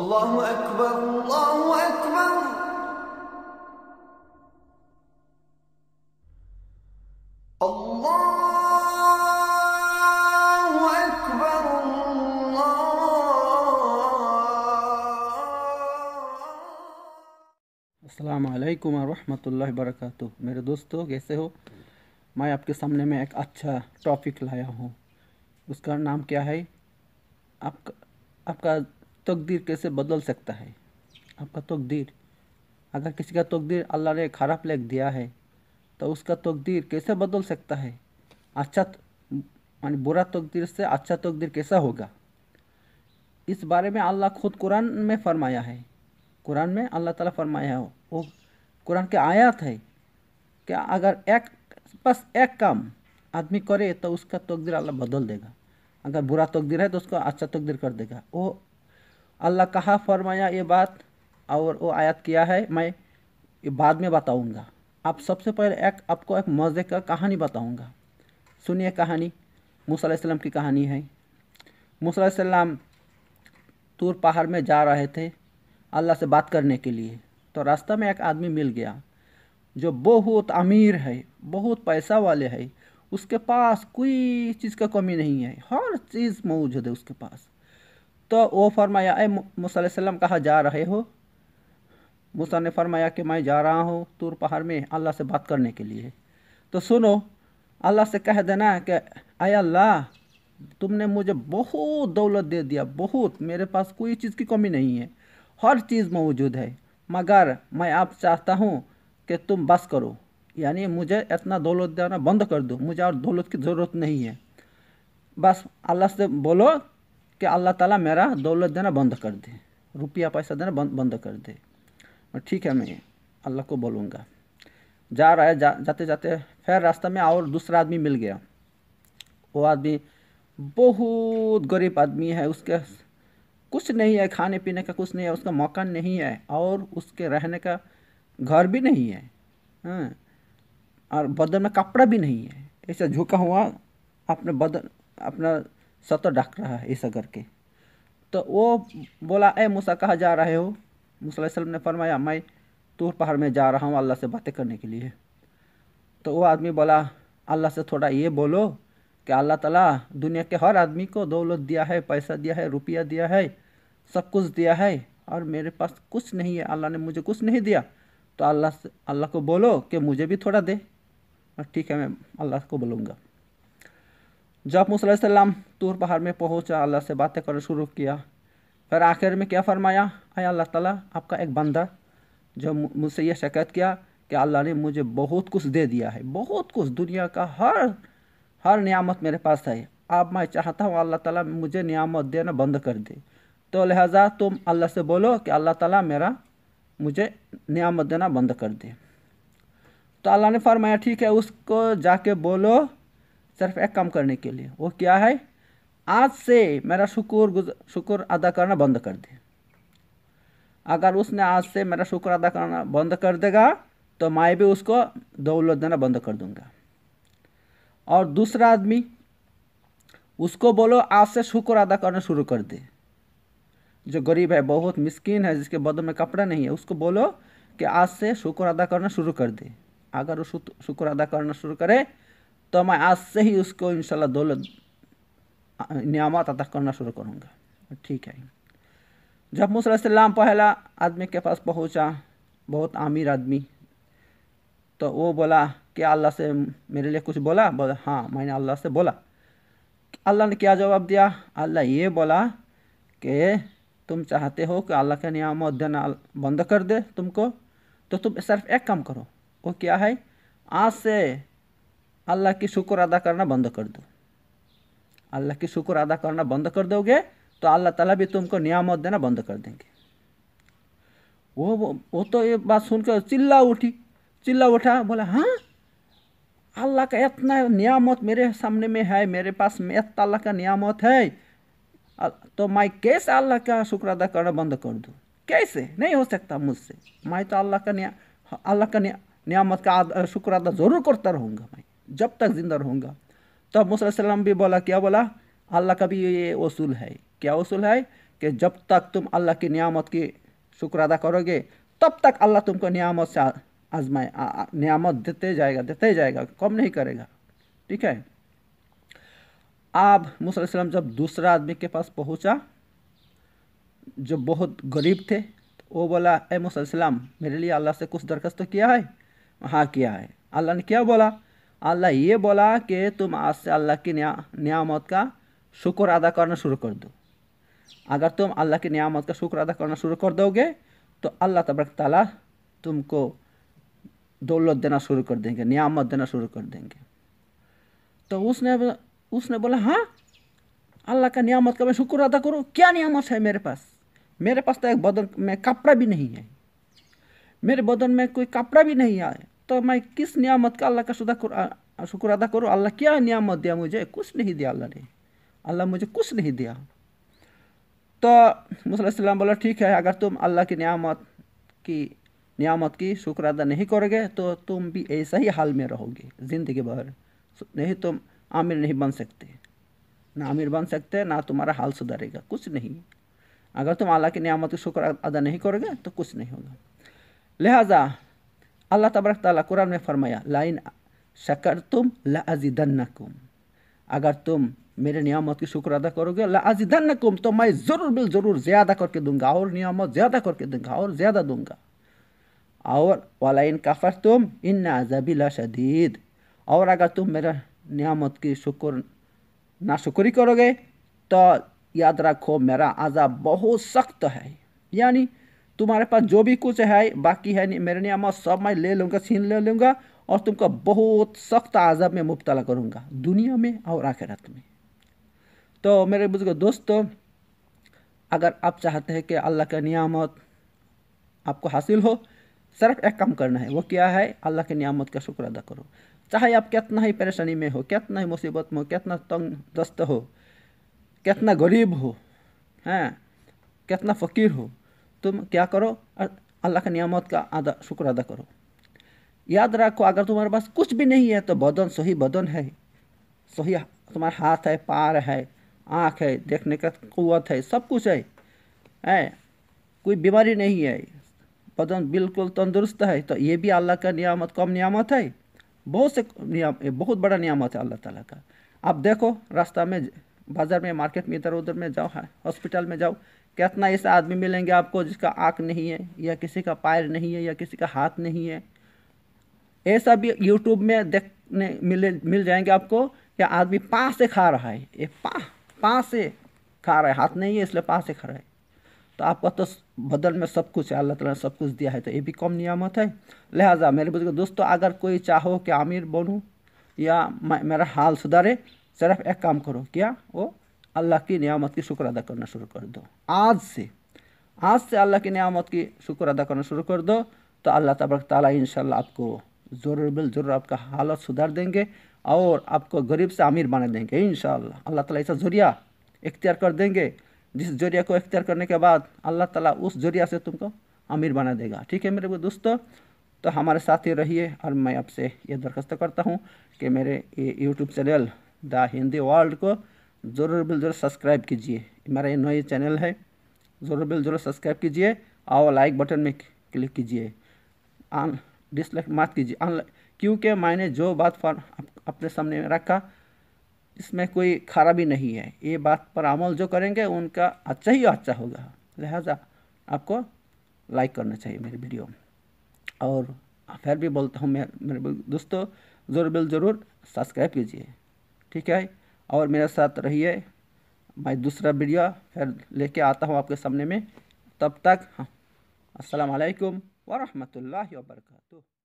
الله أكبر الله أكبر الله أكبر वरहमतुल्लाहि वबरकातुहू मेरे दोस्तों कैसे हो मैं आपके सामने में एक अच्छा टॉपिक लाया हूँ उसका नाम क्या है आपका आपका तकदीर कैसे बदल सकता है आपका तकदीर अगर किसी का तकदीर अल्लाह ने खराब लिख दिया है तो उसका तकदीर कैसे बदल सकता है अच्छा मान बुरा तकदीर से अच्छा तकदीर कैसा होगा इस बारे में अल्लाह खुद कुरान में फरमाया है कुरान में अल्लाह ताला फरमाया हो वो कुरान के आयात है कि अगर एक बस एक काम आदमी करे तो उसका तकदीर अल्लाह बदल देगा अगर बुरा तकदीर है तो उसको अच्छा तकदीर कर देगा वो अल्लाह कहा फरमाया ये बात और वो आयत किया है मैं बाद में बताऊंगा आप सबसे पहले एक आपको एक मज़े का कहानी बताऊंगा सुनिए कहानी मूसम की कहानी है मूसम तूर पहाड़ में जा रहे थे अल्लाह से बात करने के लिए तो रास्ता में एक आदमी मिल गया जो बहुत अमीर है बहुत पैसा वाले है उसके पास कोई चीज़ का कमी नहीं है हर चीज़ मौजूद है उसके पास तो वो फरमाया ए मूसम कहा जा रहे हो मूसा ने फरमाया कि मैं जा रहा हूँ तूर पहाड़ में अल्लाह से बात करने के लिए तो सुनो अल्लाह से कह देना कि अय अल्लाह तुमने मुझे बहुत दौलत दे दिया बहुत मेरे पास कोई चीज़ की कमी नहीं है हर चीज़ मौजूद है मगर मैं आप चाहता हूँ कि तुम बस करो यानी मुझे इतना दौलत देना बंद कर दो मुझे और दौलत की ज़रूरत नहीं है बस अल्लाह से बोलो कि अल्लाह ताला मेरा दौलत देना बंद कर दे रुपया पैसा देना बंद बंद कर दे और ठीक है मैं अल्लाह को बोलूँगा जा रहा है जा, जाते जाते फिर रास्ते में और दूसरा आदमी मिल गया वो आदमी बहुत गरीब आदमी है उसके कुछ नहीं है खाने पीने का कुछ नहीं है उसका मकान नहीं है और उसके रहने का घर भी नहीं है हाँ। और बदन में कपड़ा भी नहीं है ऐसा झुका हुआ अपने बदन अपना सत तो डाक रहा है ऐसा करके तो वो बोला ए मूसा कहाँ जा रहे हो मूसा ने फरमाया मैं तूर पहाड़ में जा रहा हूँ अल्लाह से बातें करने के लिए तो वो आदमी बोला अल्लाह से थोड़ा ये बोलो कि अल्लाह ताला दुनिया के हर आदमी को दौलत दिया है पैसा दिया है रुपया दिया है सब कुछ दिया है और मेरे पास कुछ नहीं है अल्लाह ने मुझे कुछ नहीं दिया तो अल्लाह से अल्लाह को बोलो कि मुझे भी थोड़ा दे और ठीक है मैं अल्लाह को बोलूँगा जब मूसम तूर पहाड़ में पहुंचा अल्लाह से बातें करना शुरू किया फिर आखिर में क्या फरमाया आए अल्लाह ताला आपका एक बंदा जो मुझसे यह शिकायत किया कि अल्लाह ने मुझे बहुत कुछ दे दिया है बहुत कुछ दुनिया का हर हर नियामत मेरे पास है अब मैं चाहता हूँ अल्लाह ताला मुझे नियामत देना बंद कर दे तो लिहाजा तुम अल्लाह से बोलो कि अल्लाह ताला मेरा मुझे नियामत देना बंद कर दे तो अल्लाह ने फरमाया ठीक है उसको जाके बोलो सिर्फ एक काम करने के लिए वो क्या है आज से मेरा शुक्र शुक्र अदा करना बंद कर दे अगर उसने आज से मेरा शुक्र अदा करना बंद कर देगा तो मैं भी उसको दौलत देना बंद कर दूंगा और दूसरा आदमी उसको बोलो आज से शुक्र अदा करना शुरू कर दे जो गरीब है बहुत मिस्किन है जिसके बदल में कपड़ा नहीं है उसको बोलो कि आज से शुक्र अदा करना शुरू कर दे अगर वो शुक्र अदा करना शुरू करे तो मैं आज से ही उसको इंशाल्लाह दौलत नियामत अदा करना शुरू करूँगा ठीक है जब मुसलम पहला आदमी के पास पहुँचा बहुत आमिर आदमी तो वो बोला कि अल्लाह से मेरे लिए कुछ बोला बोला हाँ मैंने अल्लाह से बोला अल्लाह ने क्या जवाब दिया अल्लाह ये बोला कि तुम चाहते हो कि अल्लाह का नियामत देना बंद कर दे तुमको तो तुम सिर्फ एक काम करो वो क्या है आज से अल्लाह की शुक्र अदा करना बंद कर दो अल्लाह की शुक्र अदा करना बंद कर दोगे तो अल्लाह ताला भी तुमको नियामत देना बंद कर देंगे वो वो तो ये बात सुनकर चिल्ला उठी चिल्ला उठा बोला हाँ अल्लाह का इतना नियामत मेरे सामने में है मेरे पास में इतना अल्लाह का नियामत है तो मैं कैसे अल्लाह का शुक्र अदा करना बंद कर दूँ कैसे नहीं हो सकता मुझसे मैं तो अल्लाह का अल्लाह का नियामत का शुक्र अदा ज़रूर करता रहूँगा मैं जब तक ज़िंदा रहूँगा तब मुसलम भी बोला क्या बोला अल्लाह का भी ये वसूल है क्या वसूल है कि जब तक तुम अल्लाह की नियामत की शुक्र अदा करोगे तब तक अल्लाह तुमको नियामत से आजमाए नियामत देते जाएगा देते जाएगा कम नहीं करेगा ठीक है आप मुसलम जब दूसरा आदमी के पास पहुंचा जो बहुत गरीब थे तो वो बोला ए मुसलम मेरे लिए अल्लाह से कुछ दरखास्त तो किया है हाँ किया है अल्लाह ने क्या बोला अल्लाह ये बोला कि तुम आज से अल्लाह की न्या नियामत का शुक्र अदा करना शुरू कर दो अगर तुम अल्लाह की नियामत का शुक्र अदा करना शुरू कर दोगे तो अल्लाह तबरक ताली तुमको दौलत देना शुरू कर देंगे नियामत देना शुरू कर देंगे तो उसने उसने बोला हाँ अल्लाह का नियामत का मैं शुक्र अदा करूँ क्या नियामत है मेरे पास मेरे पास तो एक बदन में कपड़ा भी नहीं है मेरे बदन में कोई कपड़ा भी नहीं आया तो मैं किस नियामत का अल्लाह का शुदा शुक्र अदा करूँ अल्लाह क्या नियामत दिया मुझे कुछ नहीं दिया अल्लाह ने अल्लाह मुझे कुछ नहीं दिया तो मुसलम बोला ठीक है अगर तुम अल्लाह की नियामत की नियामत की शुक्र अदा नहीं करोगे तो तुम भी ऐसा ही हाल में रहोगे ज़िंदगी भर नहीं तुम आमिर नहीं बन सकते ना आमिर बन सकते ना तुम्हारा हाल सुधरेगा कुछ नहीं अगर तुम अल्लाह की नियामत की शुक्र अदा नहीं करोगे तो कुछ नहीं होगा लिहाजा अल्लाह तबरक तला कुरान में फरमाया लाइन शकर तुम नकुम अगर तुम मेरे नियामत की शुक्र अदा करोगे नकुम तो मैं ज़रूर बिल ज़रूर ज़्यादा करके दूंगा और नियामत ज़्यादा करके दूंगा और ज़्यादा दूंगा और वाला इन काफर तुम इन ला शदीद और अगर तुम मेरा नियामत की शुक्र ना शुक्री करोगे तो याद रखो मेरा आज़ाब बहुत सख्त है यानी तुम्हारे पास जो भी कुछ है बाकी है मेरे नियामत सब मैं ले लूँगा छीन ले लूँगा और तुमको बहुत सख्त आज़ाब में मुबतला करूँगा दुनिया में और आखिरत में तो मेरे बुजुर्ग दोस्तों अगर आप चाहते हैं कि अल्लाह का नियामत आपको हासिल हो सिर्फ एक काम करना है वो क्या है अल्लाह के नियामत का शुक्र अदा करो चाहे आप कितना ही परेशानी में हो कितना ही मुसीबत में हो कितना तंग दस्त हो कितना गरीब हो हैं कितना फ़कीर हो तुम क्या करो अल्लाह का नियामत का आदा शुक्र अदा करो याद रखो अगर तुम्हारे पास कुछ भी नहीं है तो बदन सही बदन है सही तुम्हारा हाथ है पार है आँख है देखने का क़वत है सब कुछ है ए कोई बीमारी नहीं है बदन बिल्कुल तंदुरुस्त है तो ये भी अल्लाह का नियामत कम नियामत है बहुत से नियाम बहुत बड़ा नियामत है अल्लाह ताला का आप देखो रास्ता में बाज़ार में मार्केट में इधर उधर में जाओ हाँ, हॉस्पिटल में जाओ कितना ऐसा आदमी मिलेंगे आपको जिसका आँख नहीं है या किसी का पैर नहीं है या किसी का हाथ नहीं है ऐसा भी यूट्यूब में देखने मिले मिल जाएंगे आपको कि आदमी पाँव से खा रहा है ये पा पाँव से खा रहा है हाथ नहीं है इसलिए पाँव से खा रहा है तो आपका तो बदल में सब कुछ है अल्लाह तला ने सब कुछ दिया है तो ये भी कम नियामत है लिहाजा मेरे बुजुर्ग दोस्तों अगर कोई चाहो कि आमिर बनूँ या मेरा हाल सुधारे सिर्फ एक काम करो क्या वो अल्लाह की नियामत की शुक्र अदा करना शुरू कर दो आज से आज से अल्लाह की नियामत की शुक्र अदा करना शुरू कर दो तो अल्लाह तबरक ताली इन आपको ज़रूर बिल ज़रूर आपका हालत सुधार देंगे और आपको गरीब से अमीर बना देंगे इन अल्लाह तला ऐसा ज़रिया इख्तियार कर देंगे जिस ज़रिया को इख्तियार करने के बाद अल्लाह ताला उस ज़रिया से तुमको अमीर बना देगा ठीक है मेरे दोस्तों तो हमारे साथ ही रहिए और मैं आपसे ये दरखास्त करता हूँ कि मेरे ये YouTube channel the Hindi world को ज़रूर बिल ज़रूर सब्सक्राइब कीजिए हमारा ये नया चैनल है ज़रूर बिल ज़रूर सब्सक्राइब कीजिए और लाइक बटन में क्लिक कीजिए आन डिसलाइक मत कीजिए क्योंकि मैंने जो बात फॉर अपने सामने रखा इसमें कोई खराबी नहीं है ये बात पर अमल जो करेंगे उनका अच्छा ही अच्छा होगा लिहाजा आपको लाइक करना चाहिए मेरी वीडियो और फिर भी बोलता हूँ मेरे दोस्तों ज़रूर बिल ज़रूर सब्सक्राइब कीजिए ठीक है और मेरे साथ रहिए मैं दूसरा वीडियो फिर लेके आता हूँ आपके सामने में तब तक हाँ असलकम वरहमल वर्का